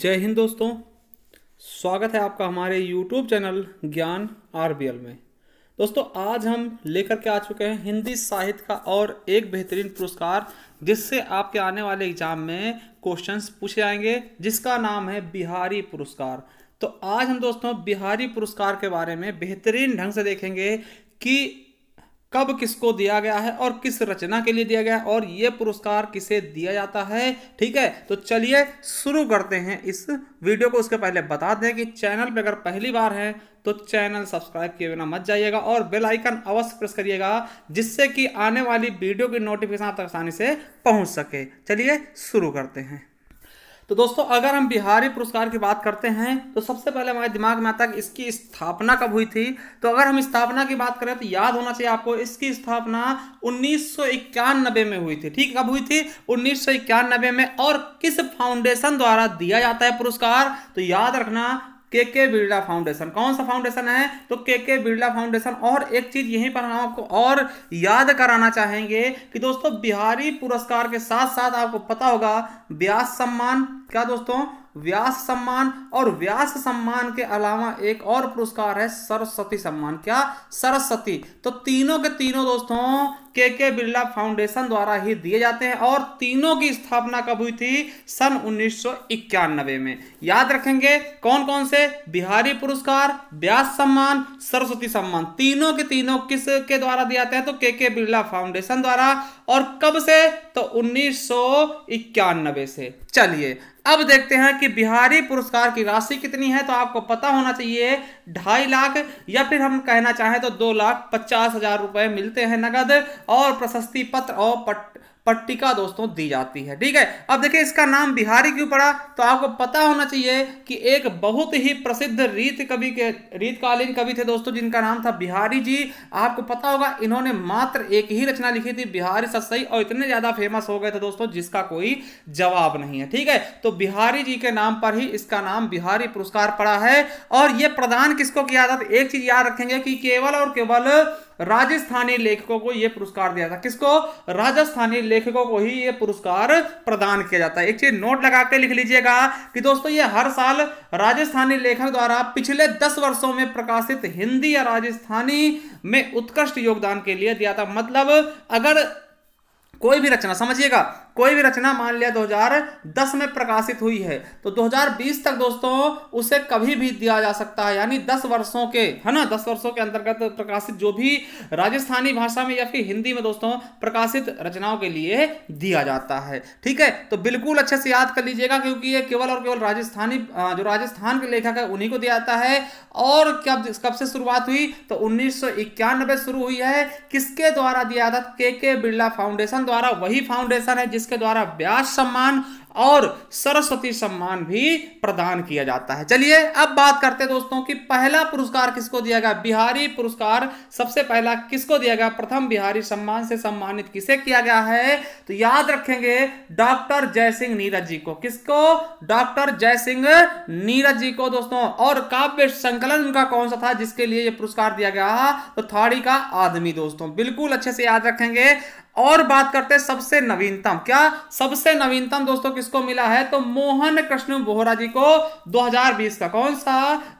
जय हिंद दोस्तों स्वागत है आपका हमारे यूट्यूब चैनल ज्ञान आर में दोस्तों आज हम लेकर के आ चुके हैं हिंदी साहित्य का और एक बेहतरीन पुरस्कार जिससे आपके आने वाले एग्जाम में क्वेश्चंस पूछे आएंगे जिसका नाम है बिहारी पुरस्कार तो आज हम दोस्तों बिहारी पुरस्कार के बारे में बेहतरीन ढंग से देखेंगे कि कब किसको दिया गया है और किस रचना के लिए दिया गया है और ये पुरस्कार किसे दिया जाता है ठीक है तो चलिए शुरू करते हैं इस वीडियो को उसके पहले बता दें कि चैनल पर अगर पहली बार है तो चैनल सब्सक्राइब किए बिना मत जाइएगा और बेल आइकन अवश्य प्रेस करिएगा जिससे कि आने वाली वीडियो की नोटिफिकेशन आप तक आसानी से पहुंच सके चलिए शुरू करते हैं तो दोस्तों अगर हम बिहारी पुरस्कार की बात करते हैं तो सबसे पहले हमारे दिमाग में आता है कि इसकी स्थापना कब हुई थी तो अगर हम स्थापना की बात करें तो याद होना चाहिए आपको इसकी स्थापना उन्नीस में हुई थी ठीक कब हुई थी उन्नीस में और किस फाउंडेशन द्वारा दिया जाता है पुरस्कार तो याद रखना के के बिरला फाउंडेशन कौन सा फाउंडेशन है तो के के बिरला फाउंडेशन और एक चीज यहीं पर हम आपको और याद कराना चाहेंगे कि दोस्तों बिहारी पुरस्कार के साथ साथ आपको पता होगा व्यास सम्मान क्या दोस्तों व्यास सम्मान और व्यास सम्मान के अलावा एक और पुरस्कार है सरस्वती सम्मान क्या सरस्वती तो तीनों के तीनों दोस्तों के के बिरला फाउंडेशन द्वारा ही दिए जाते हैं और तीनों की स्थापना कब हुई थी सन उन्नीस में याद रखेंगे कौन कौन से बिहारी पुरस्कार व्यास सम्मान सरस्वती सम्मान तीनों के तीनों किस के द्वारा दिए जाते हैं तो के के बिरला फाउंडेशन द्वारा और कब से तो उन्नीस से चलिए अब देखते हैं कि बिहारी पुरस्कार की राशि कितनी है तो आपको पता होना चाहिए ढाई लाख या फिर हम कहना चाहें तो दो लाख पचास हजार रुपए मिलते हैं नगद और प्रशस्ति पत्र और पट पट्टिका दोस्तों दी जाती है ठीक है अब देखिए इसका नाम बिहारी क्यों पड़ा तो आपको पता होना चाहिए कि एक बहुत ही प्रसिद्ध रीत कवि के रीतकालीन कवि थे दोस्तों जिनका नाम था बिहारी जी आपको पता होगा इन्होंने मात्र एक ही रचना लिखी थी बिहारी सत्सई और इतने ज़्यादा फेमस हो गए थे दोस्तों जिसका कोई जवाब नहीं है ठीक है तो बिहारी जी के नाम पर ही इसका नाम बिहारी पुरस्कार पड़ा है और यह प्रदान किसको किया जाता एक चीज़ याद रखेंगे कि केवल और केवल राजस्थानी लेखकों को यह पुरस्कार दिया था किसको राजस्थानी लेखकों को ही यह पुरस्कार प्रदान किया जाता है एक चीज नोट लगा के लिख लीजिएगा कि दोस्तों ये हर साल राजस्थानी लेखक द्वारा पिछले दस वर्षों में प्रकाशित हिंदी या राजस्थानी में उत्कृष्ट योगदान के लिए दिया था मतलब अगर कोई भी रचना समझिएगा कोई भी रचना मान लिया 2010 में प्रकाशित हुई है तो 2020 तक दोस्तों उसे कभी भी दिया जा सकता है यानी 10 वर्षों के है ना 10 वर्षों के अंतर्गत प्रकाशित जो भी राजस्थानी भाषा में या फिर हिंदी में दोस्तों प्रकाशित रचनाओं के लिए दिया जाता है ठीक है तो बिल्कुल अच्छे से याद कर लीजिएगा क्योंकि ये केवल और केवल राजस्थानी जो राजस्थान के लेखक है उन्हीं को दिया जाता है और कब कब से शुरुआत हुई तो उन्नीस शुरू हुई है किसके द्वारा दिया जाता के के बिरला फाउंडेशन द्वारा वही फाउंडेशन है जिस जिसके द्वारा व्यास सम्मान और सरस्वती सम्मान भी प्रदान किया जाता है चलिए अब बात करते हैं दोस्तों कि पहला पुरस्कार किसको दिया गया बिहारी पुरस्कार सबसे पहला किसको दिया गया प्रथम बिहारी सम्मान से सम्मानित किसे किया गया है तो याद रखेंगे डॉक्टर जयसिंह नीरज जी को किसको डॉक्टर जयसिंह नीरज जी को दोस्तों और काव्य संकलन उनका कौन सा था जिसके लिए यह पुरस्कार दिया गया तो थाड़ी का आदमी दोस्तों बिल्कुल अच्छे से याद रखेंगे और बात करते हैं सबसे नवीनतम क्या सबसे नवीनतम दोस्तों किसको मिला है तो मोहन कृष्ण बोहरा जी को 2020 का कौन सा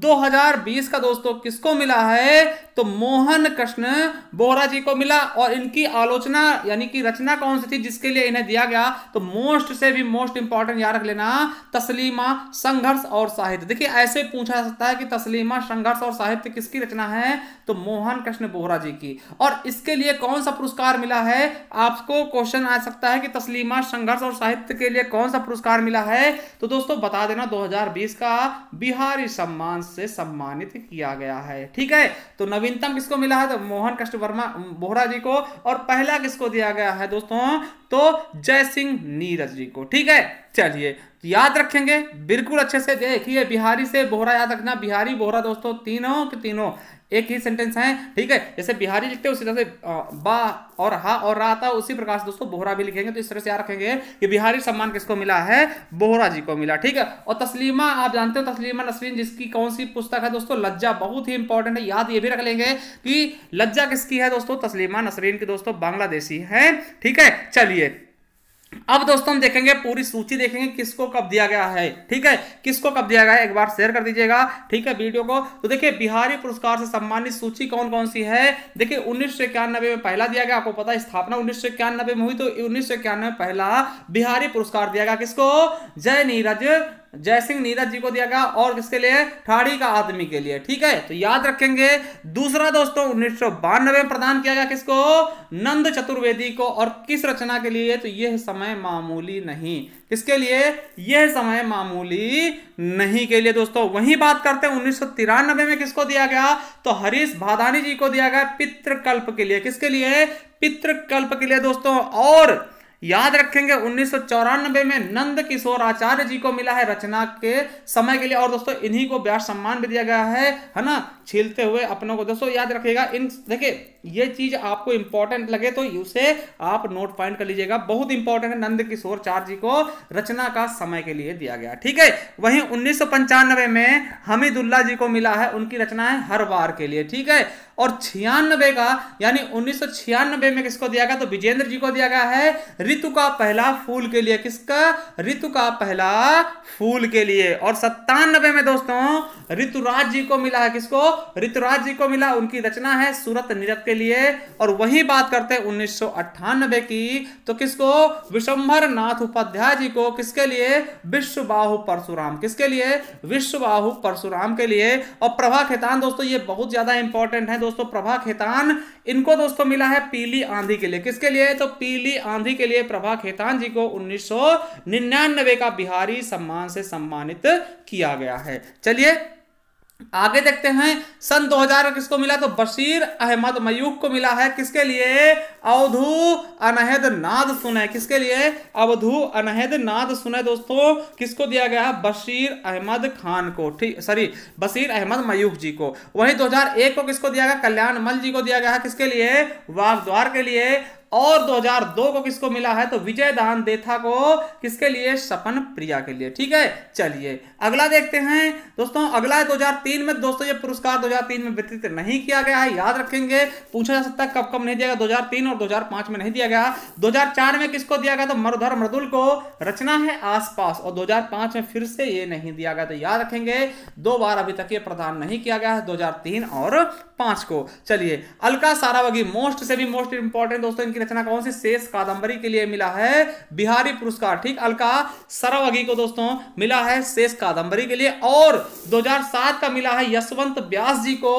2020 का दोस्तों किसको मिला है तो मोहन कृष्ण बोहरा जी को मिला और इनकी आलोचना यानी कि रचना कौन सी थी जिसके लिए इन्हें दिया गया तो मोस्ट से भी मोस्ट इंपॉर्टेंट याद रख लेना तस्लीमा संघर्ष और साहित्य देखिए ऐसे पूछा जा सकता है कि तस्लीमा संघर्ष और साहित्य किसकी रचना है तो मोहन कृष्ण बोहरा जी की और इसके लिए कौन सा पुरस्कार मिला है आपको क्वेश्चन आ सकता है कि तस्लीमा संघर्ष और साहित्य के लिए कौन कौन सा पुरस्कार मिला है तो दोस्तों बता देना 2020 का बिहारी सम्मान से सम्मानित किया गया है ठीक है तो नवीनतम किसको मिला है तो मोहन कष्ट वर्मा बोहरा जी को और पहला किसको दिया गया है दोस्तों तो जय सिंह नीरज जी को ठीक है चलिए तो याद रखेंगे बिल्कुल अच्छे से देखिए बिहारी से बोहरा याद रखना बिहारी बोहरा दोस्तों तीनों के तीनों एक ही सेंटेंस है ठीक है जैसे बिहारी लिखते हैं उसी तरह से बा और हा और रा आता है उसी प्रकार से दोस्तों बोहरा भी लिखेंगे तो इस तरह से याद रखेंगे कि बिहारी सम्मान किसको मिला है बोहरा जी को मिला ठीक है और तस्लीमा आप जानते हो तस्लीमा नसरीन जिसकी कौन सी पुस्तक है दोस्तों लज्जा बहुत ही इंपॉर्टेंट है याद ये भी रख लेंगे कि लज्जा किसकी है दोस्तों तस्लीमा नसरीन की दोस्तों बांग्लादेशी है ठीक है चलिए अब दोस्तों हम देखेंगे पूरी सूची देखेंगे किसको कब दिया गया है ठीक है किसको कब दिया गया है एक बार शेयर कर दीजिएगा ठीक है वीडियो को तो देखिए बिहारी पुरस्कार से सम्मानित सूची कौन कौन सी है देखिए उन्नीस में पहला दिया गया आपको पता है स्थापना उन्नीस में हुई तो उन्नीस में पहला बिहारी पुरस्कार दिया गया किसको जय नीरज जय सिंह नीरज जी को दिया गया और किसके लिए ठाड़ी का आदमी के लिए ठीक है तो याद रखेंगे दूसरा दोस्तों उन्नीस में प्रदान किया गया किसको नंद चतुर्वेदी को और किस रचना के लिए तो यह समय मामूली नहीं किसके लिए यह समय मामूली नहीं के लिए दोस्तों वही बात करते हैं उन्नीस में किसको दिया गया तो हरीश भादानी जी को दिया गया पितृकल्प के लिए किसके लिए पितृकल्प के लिए दोस्तों और याद रखेंगे उन्नीस में नंद किशोर आचार्य जी को मिला है रचना के समय के लिए और दोस्तों इन्हीं को व्यास सम्मान भी दिया गया है है ना छीलते हुए अपनों को दोस्तों याद रखिएगा इन देखिए ये चीज आपको इंपॉर्टेंट लगे तो उसे आप नोट फाइंड कर लीजिएगा बहुत इंपॉर्टेंट है नंद किशोर चार जी को रचना का समय के लिए दिया गया ठीक है वहीं उन्नीस में हमीदुल्ला जी को मिला है उनकी रचना है हर बार के लिए ठीक है और छियानबे का यानी उन्नीस में किसको दिया गया तो विजेंद्र जी को दिया गया है ऋतु का पहला फूल के लिए किसका ऋतु का पहला फूल के लिए और सत्तानबे में दोस्तों ऋतुराज जी को मिला है किसको ऋतुराज जी को मिला उनकी रचना है सूरत निरत के के लिए और वही बात करते हैं उन्नीस की तो किसको विश्वभर नाथ उपाध्याय जी को किसके लिए विश्व बाहु परशुराम किसके लिए विश्व बाहु परशुराम के लिए और प्रभा खेतान दोस्तों ये बहुत ज्यादा इंपॉर्टेंट है दोस्तों प्रभा खेतान इनको दोस्तों मिला है पीली आंधी के लिए किसके लिए तो पीली आंधी के लिए प्रभा खेतान जी को उन्नीस का बिहारी सम्मान से सम्मानित किया गया है चलिए आगे देखते हैं सन 2000 हजार किसको मिला तो बशीर अहमद मयूख को मिला है किसके लिए अवधु अनहद नाद सुने किसके लिए अवधु अनहद नाद सुने दोस्तों किसको दिया गया है बशीर अहमद खान को ठीक सॉरी बशीर अहमद मयूख जी को वहीं 2001 को किसको दिया गया कल्याण मल जी को दिया गया है किसके लिए वाग द्वार के लिए और 2002 को किसको मिला है तो विजय दान देथा को किसके लिए सपन प्रिया के लिए ठीक है चलिए अगला देखते हैं दोस्तों अगला है 2003 में दोस्तों ये पुरस्कार 2003 में वितरित नहीं किया गया है याद रखेंगे पूछा जा सकता है कब कब नहीं दिया गया 2003 और 2005 में नहीं दिया गया 2004 में किसको दिया गया तो मरुधर मृदुल को रचना है आसपास और दो में फिर से ये नहीं दिया गया तो याद रखेंगे दो बार अभी तक ये प्रदान नहीं किया गया है दो और पांच को चलिए अलका सारावगी मोस्ट से भी मोस्ट इंपॉर्टेंट दोस्तों इनकी रचना कौन सी शेष कादंबरी के लिए मिला है बिहारी पुरस्कार ठीक अलका सरवगी को दोस्तों मिला है शेष कादंबरी के लिए और 2007 का मिला है यशवंत व्यास जी को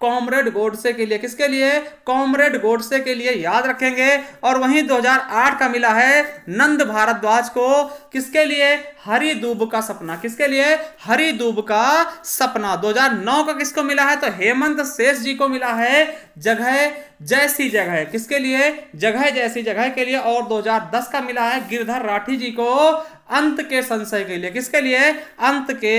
कॉमरेड गोडसे के लिए किसके लिए कॉमरेड गोडसे के लिए याद रखेंगे और वहीं 2008 का मिला है नंद भारद्वाज को किसके लिए हरिदूब का सपना किसके लिए हरिदूब का सपना 2009 का किसको मिला है तो हेमंत शेष जी को मिला है जगह जैसी जगह किसके लिए जगह जैसी जगह के लिए और 2010 का मिला है गिरधर राठी जी को अंत के संशय के लिए किसके लिए अंत के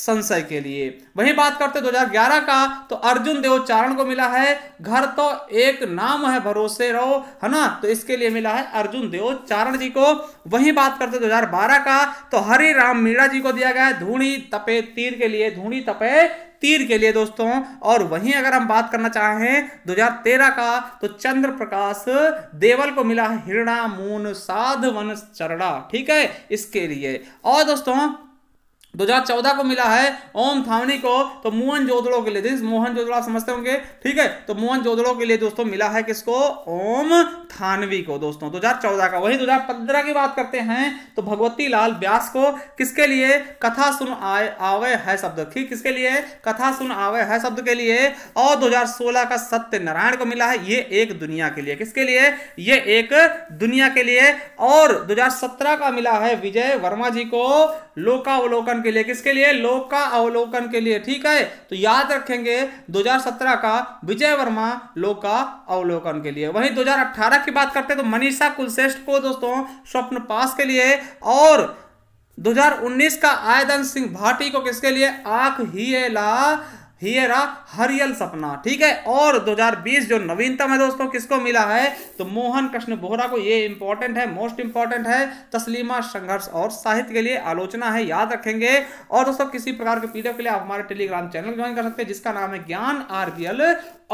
संशय के लिए वही बात करते 2011 का तो अर्जुन देव चारण को मिला है घर तो एक नाम है भरोसे रहो है ना तो इसके लिए मिला है अर्जुन देव चारण जी को वही बात करते 2012 का तो हरि राम मीणा जी को दिया गया है धूणी तपे तीर के लिए धूणी तपे तीर के लिए दोस्तों और वहीं अगर हम बात करना चाहें 2013 का तो चंद्र प्रकाश देवल को मिला हिरणा मून साधवन चरणा ठीक है इसके लिए और दोस्तों 2014 को मिला है ओम थावनी को तो मोहन जोदड़ो के लिए दिस मोहन जोदड़ो आप समझते होंगे ठीक है तो मोहन जोदड़ो के लिए दोस्तों मिला है किसको ओम थानवी को दोस्तों 2014 का वही 2015 की बात करते हैं तो भगवती लाल व्यास को किसके लिए कथा सुन आए आवे है शब्द ठीक किसके लिए कथा सुन आवे है शब्द के लिए और 2016 का सत्य नारायण को मिला है ये एक दुनिया के लिए किसके लिए ये एक दुनिया के लिए और दो का मिला है विजय वर्मा जी को लोकावलोकन के लिए किसके लिए लोक का अवलोकन के लिए ठीक है तो याद रखेंगे 2017 का विजय वर्मा लोक का अवलोकन के लिए वही 2018 की बात करते हैं तो मनीषा कुलश्रेष्ठ को दोस्तों स्वप्न पास के लिए और 2019 का आयदन सिंह भाटी को किसके लिए आंख ही ला ये रहा हरियल सपना ठीक है और 2020 जो नवीनतम है दोस्तों किसको मिला है तो मोहन कृष्ण बोहरा को ये इंपॉर्टेंट है मोस्ट इंपॉर्टेंट है तस्लीमा संघर्ष और साहित्य के लिए आलोचना है याद रखेंगे और दोस्तों किसी प्रकार के पीडीएफ के लिए आप हमारे टेलीग्राम चैनल ज्वाइन कर सकते हैं जिसका नाम है ज्ञान आरबीएल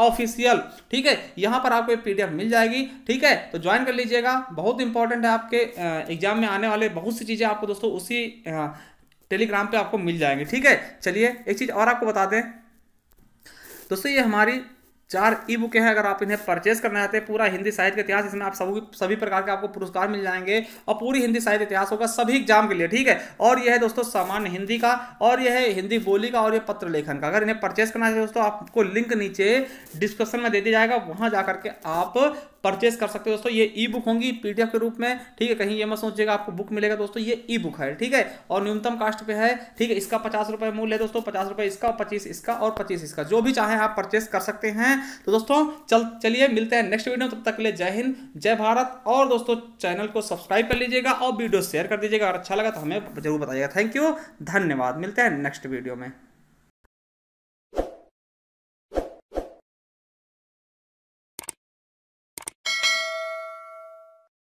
ऑफिशियल ठीक है यहाँ पर आपको पीडीएफ मिल जाएगी ठीक है तो ज्वाइन कर लीजिएगा बहुत इंपॉर्टेंट है आपके एग्जाम में आने वाले बहुत सी चीज़ें आपको दोस्तों उसी टेलीग्राम पे आपको मिल जाएंगे ठीक है चलिए एक चीज़ और आपको बता दें दोस्तों ये हमारी चार ई बुकें हैं अगर आप इन्हें परचेस करना चाहते हैं पूरा हिंदी साहित्य इतिहास इसमें आप सभी सभी प्रकार के आपको पुरस्कार मिल जाएंगे और पूरी हिंदी साहित्य इतिहास होगा सभी एग्जाम के लिए ठीक है और यह है दोस्तों सामान्य हिंदी का और यह है हिंदी बोली का और यह पत्र लेखन का अगर इन्हें परचेज करना चाहते दोस्तों आपको लिंक नीचे डिस्क्रिप्शन में दे दिया जाएगा वहाँ जा करके आप परचेस कर सकते हो दोस्तों ये ई बुक होंगी पीडीएफ के रूप में ठीक है कहीं ये मत सोचिएगा आपको बुक मिलेगा दोस्तों ये ई बुक है ठीक है और न्यूनतम कास्ट पे है ठीक है इसका पचास रुपये मूल्य है दोस्तों पचास रुपये इसका पच्चीस इसका और पच्चीस इसका जो भी चाहे आप परचेस कर सकते हैं तो दोस्तों चल चलिए मिलते हैं नेक्स्ट वीडियो तब तक के लिए जय हिंद जय भारत और दोस्तों चैनल को सब्सक्राइब कर लीजिएगा और वीडियो शेयर कर दीजिएगा अगर अच्छा लगा तो हमें जरूर बताइएगा थैंक यू धन्यवाद मिलते हैं नेक्स्ट वीडियो में